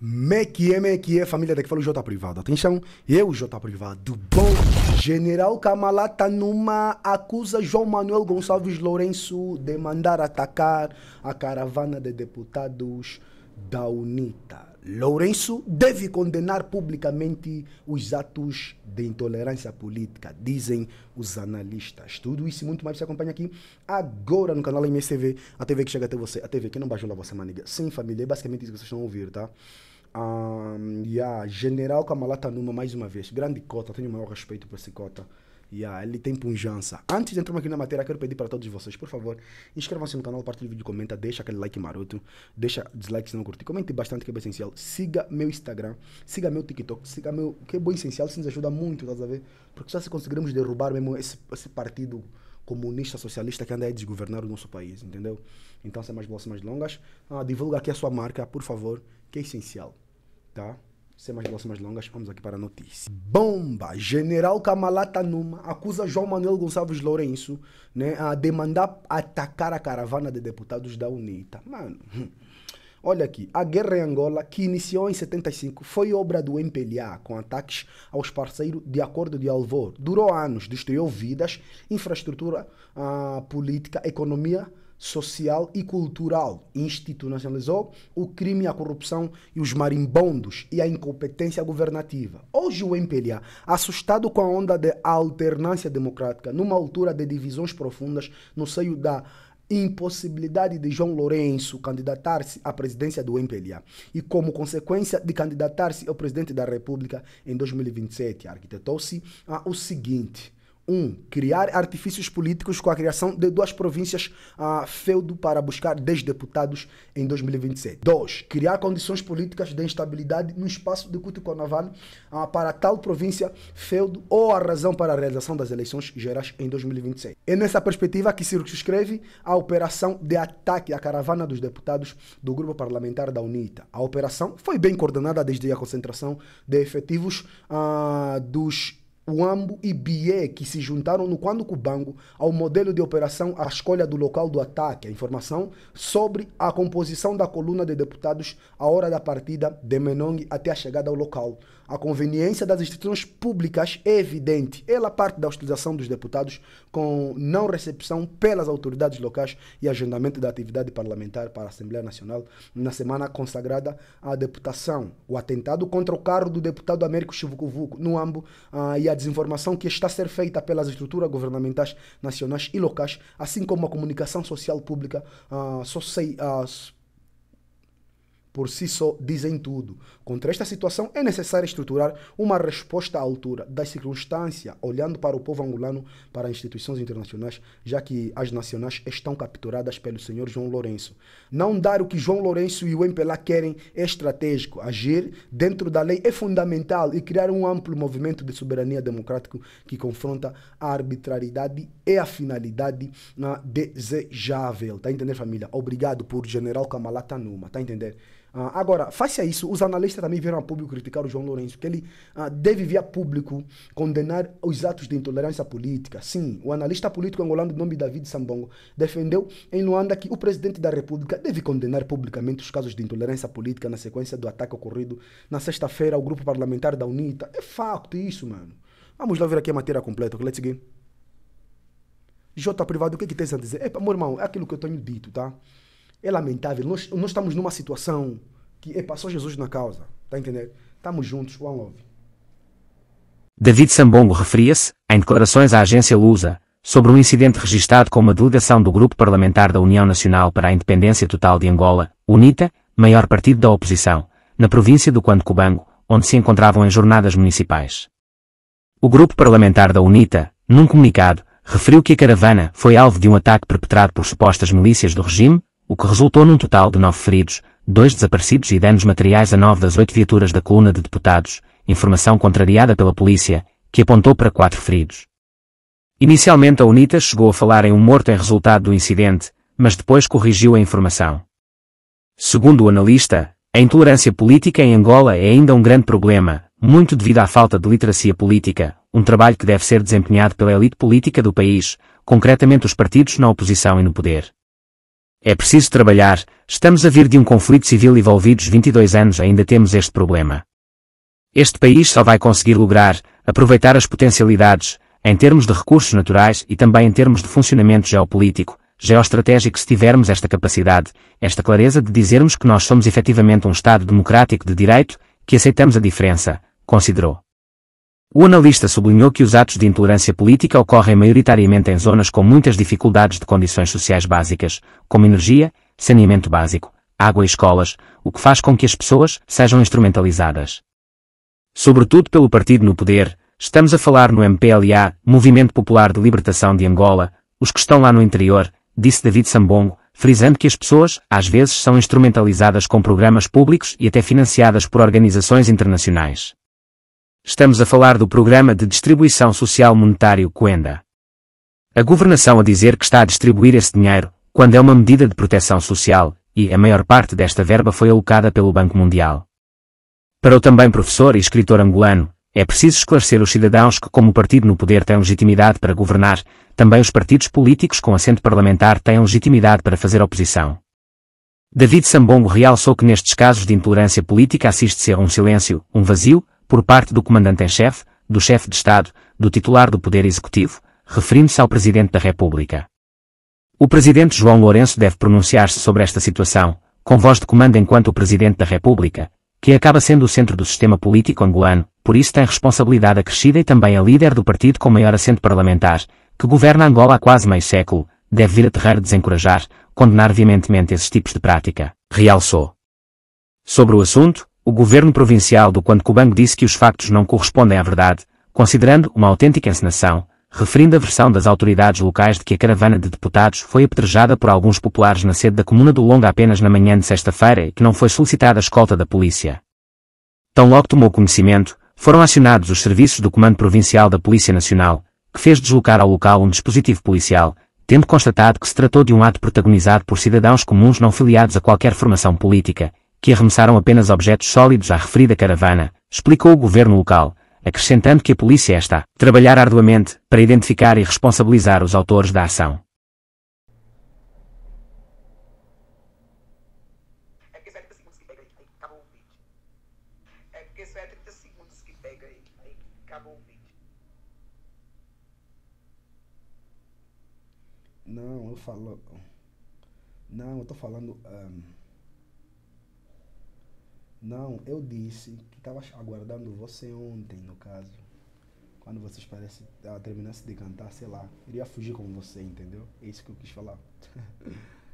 Mequie, é, mequie, é, família daqui fala o J Privado. Atenção, eu, J Privado. Bom, General Camalata numa acusa João Manuel Gonçalves Lourenço de mandar atacar a caravana de deputados da UNITA. Lourenço deve condenar publicamente os atos de intolerância política, dizem os analistas. Tudo isso e muito mais você acompanha aqui agora no canal MSTV, a TV que chega até você, a TV que não bajula você, maniga. Sim, família, é basicamente isso que vocês estão a ouvir, tá? Um, yeah, General Kamalata Numa, mais uma vez, grande cota, tenho o maior respeito por esse cota. Yeah, ele tem punjança. Antes de entrarmos aqui na matéria, quero pedir para todos vocês, por favor, inscrevam-se no canal, partilhem o vídeo, comenta, deixa aquele like maroto, deixa dislike se não curtir, comente bastante que é bem essencial. Siga meu Instagram, siga meu TikTok, siga meu. que é bom essencial, isso nos ajuda muito, estás a ver? Porque só se conseguirmos derrubar mesmo esse, esse partido comunista socialista que anda a desgovernar o nosso país, entendeu? Então, sem mais bolsas mais longas, ah, divulga aqui a sua marca, por favor, que é essencial tá? Sem mais delongas, mais longas, vamos aqui para a notícia. Bomba! General Kamalata Numa acusa João Manuel Gonçalves Lourenço né, a demandar atacar a caravana de deputados da UNITA. Mano, hum. olha aqui. A guerra em Angola, que iniciou em 75, foi obra do MPLA, com ataques aos parceiros de acordo de Alvor. Durou anos, destruiu vidas, infraestrutura ah, política, economia social e cultural. Institucionalizou o crime, a corrupção e os marimbondos e a incompetência governativa. Hoje o MPLA, assustado com a onda de alternância democrática, numa altura de divisões profundas no seio da impossibilidade de João Lourenço candidatar-se à presidência do MPLA e como consequência de candidatar-se ao presidente da República em 2027, arquitetou-se ah, o seguinte um, criar artifícios políticos com a criação de duas províncias a feudo para buscar 10 deputados em 2027. Dois, criar condições políticas de instabilidade no espaço de Cutuconaval uh, ah, para tal província feudo ou a razão para a realização das eleições gerais em 2026. É nessa perspectiva que circunscreve a operação de ataque à caravana dos deputados do grupo parlamentar da UNITA. A operação foi bem coordenada desde a concentração de efetivos a ah, dos o AMBO e BIE que se juntaram no Quando Cubango ao modelo de operação à escolha do local do ataque. A informação sobre a composição da coluna de deputados à hora da partida de Menong até a chegada ao local. A conveniência das instituições públicas é evidente. Ela parte da hostilização dos deputados com não recepção pelas autoridades locais e agendamento da atividade parlamentar para a Assembleia Nacional na semana consagrada à deputação. O atentado contra o carro do deputado Américo Chivucovuco no AMBO ah, e a desinformação que está a ser feita pelas estruturas governamentais nacionais e locais, assim como a comunicação social pública, ah, social, ah, por si só dizem tudo. Contra esta situação, é necessário estruturar uma resposta à altura da circunstância olhando para o povo angolano, para instituições internacionais, já que as nacionais estão capturadas pelo senhor João Lourenço. Não dar o que João Lourenço e o MPLA querem é estratégico. Agir dentro da lei é fundamental e criar um amplo movimento de soberania democrática que confronta a arbitrariedade e a finalidade desejável. Tá entendendo, família? Obrigado por General Kamalata Numa. Tá entendendo? Ah, agora, face a isso, os analistas também vieram a público criticar o João Lourenço, porque ele ah, deve vir a público condenar os atos de intolerância política. Sim, o analista político angolano de nome David Sambongo defendeu em Luanda que o presidente da República deve condenar publicamente os casos de intolerância política na sequência do ataque ocorrido na sexta-feira ao grupo parlamentar da UNITA. É fato isso, mano. Vamos lá ver aqui a matéria completa. Let's go. J privado, o que é que tens a dizer? é meu irmão, é aquilo que eu tenho dito, tá? É lamentável. Nós, nós estamos numa situação que é passou Jesus na causa. Tá entendendo? Estamos juntos, one love. David Sambongo referia-se, em declarações à agência Lusa, sobre um incidente registado com uma delegação do Grupo Parlamentar da União Nacional para a Independência Total de Angola, UNITA, maior partido da oposição, na província do Quandocubango, onde se encontravam em jornadas municipais. O Grupo Parlamentar da UNITA, num comunicado, referiu que a caravana foi alvo de um ataque perpetrado por supostas milícias do regime, o que resultou num total de nove feridos, dois desaparecidos e danos materiais a nove das oito viaturas da coluna de deputados, informação contrariada pela polícia, que apontou para quatro feridos. Inicialmente a UNITA chegou a falar em um morto em resultado do incidente, mas depois corrigiu a informação. Segundo o analista, a intolerância política em Angola é ainda um grande problema, muito devido à falta de literacia política, um trabalho que deve ser desempenhado pela elite política do país, concretamente os partidos na oposição e no poder. É preciso trabalhar, estamos a vir de um conflito civil envolvidos 22 anos ainda temos este problema. Este país só vai conseguir lograr, aproveitar as potencialidades, em termos de recursos naturais e também em termos de funcionamento geopolítico, geoestratégico se tivermos esta capacidade, esta clareza de dizermos que nós somos efetivamente um Estado democrático de direito, que aceitamos a diferença, considerou. O analista sublinhou que os atos de intolerância política ocorrem maioritariamente em zonas com muitas dificuldades de condições sociais básicas, como energia, saneamento básico, água e escolas, o que faz com que as pessoas sejam instrumentalizadas. Sobretudo pelo partido no poder, estamos a falar no MPLA, Movimento Popular de Libertação de Angola, os que estão lá no interior, disse David Sambongo, frisando que as pessoas, às vezes, são instrumentalizadas com programas públicos e até financiadas por organizações internacionais. Estamos a falar do Programa de Distribuição Social Monetário Coenda. A governação a dizer que está a distribuir esse dinheiro, quando é uma medida de proteção social, e a maior parte desta verba foi alocada pelo Banco Mundial. Para o também professor e escritor angolano, é preciso esclarecer os cidadãos que, como o partido no poder tem legitimidade para governar, também os partidos políticos com assento parlamentar têm legitimidade para fazer oposição. David Sambongo realçou que nestes casos de intolerância política assiste-se a um silêncio, um vazio, por parte do comandante em chefe, do chefe de Estado, do titular do Poder Executivo, referindo-se ao Presidente da República. O Presidente João Lourenço deve pronunciar-se sobre esta situação, com voz de comando enquanto o Presidente da República, que acaba sendo o centro do sistema político angolano, por isso tem responsabilidade acrescida e também é líder do partido com maior assento parlamentar, que governa Angola há quase meio século, deve vir aterrar desencorajar, condenar veementemente esses tipos de prática, realçou. Sobre o assunto, o governo provincial do Quantucubang disse que os factos não correspondem à verdade, considerando uma autêntica encenação, referindo a versão das autoridades locais de que a caravana de deputados foi apedrejada por alguns populares na sede da comuna do Longa apenas na manhã de sexta-feira e que não foi solicitada a escolta da polícia. Tão logo tomou conhecimento, foram acionados os serviços do Comando Provincial da Polícia Nacional, que fez deslocar ao local um dispositivo policial, tendo constatado que se tratou de um ato protagonizado por cidadãos comuns não filiados a qualquer formação política, que arremessaram apenas objetos sólidos à referida caravana, explicou o governo local, acrescentando que a polícia está a trabalhar arduamente para identificar e responsabilizar os autores da ação. Não, eu falo. Não, eu tô falando. Um... Não, eu disse que estava aguardando você ontem, no caso. Quando vocês parece ah, terminasse de cantar, sei lá, iria fugir com você, entendeu? É isso que eu quis falar.